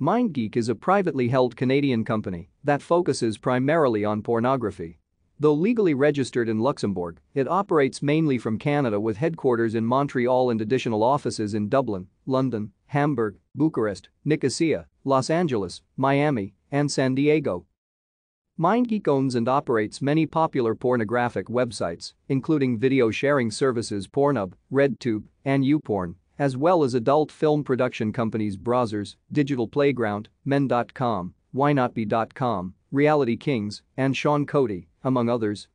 MindGeek is a privately held Canadian company that focuses primarily on pornography. Though legally registered in Luxembourg, it operates mainly from Canada with headquarters in Montreal and additional offices in Dublin, London, Hamburg, Bucharest, Nicosia, Los Angeles, Miami, and San Diego. MindGeek owns and operates many popular pornographic websites, including video sharing services Pornhub, RedTube, and YouPorn, as well as adult film production companies Browsers, Digital Playground, Men.com, WhyNotBe.com, Reality Kings, and Sean Cody, among others.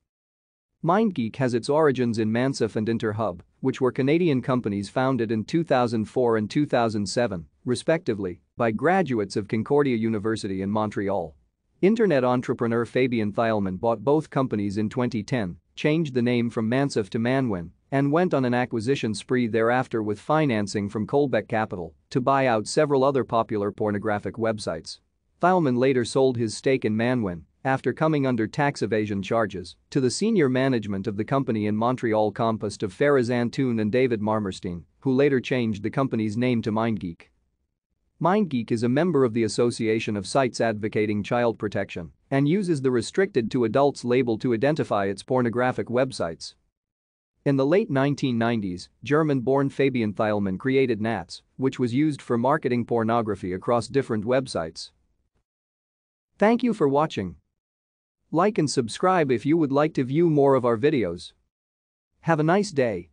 MindGeek has its origins in Mansif and Interhub, which were Canadian companies founded in 2004 and 2007, respectively, by graduates of Concordia University in Montreal. Internet entrepreneur Fabian Thielman bought both companies in 2010, changed the name from Mansif to Manwin, and went on an acquisition spree thereafter with financing from Colbeck Capital to buy out several other popular pornographic websites. Thielman later sold his stake in Manwin after coming under tax evasion charges to the senior management of the company in Montreal composed of Faraz Antoun and David Marmerstein, who later changed the company's name to MindGeek. MindGeek is a member of the Association of Sites Advocating Child Protection and uses the restricted to adults label to identify its pornographic websites. In the late 1990s, German-born Fabian Thielmann created NATS, which was used for marketing pornography across different websites. Thank you for watching. Like and subscribe if you would like to view more of our videos. Have a nice day.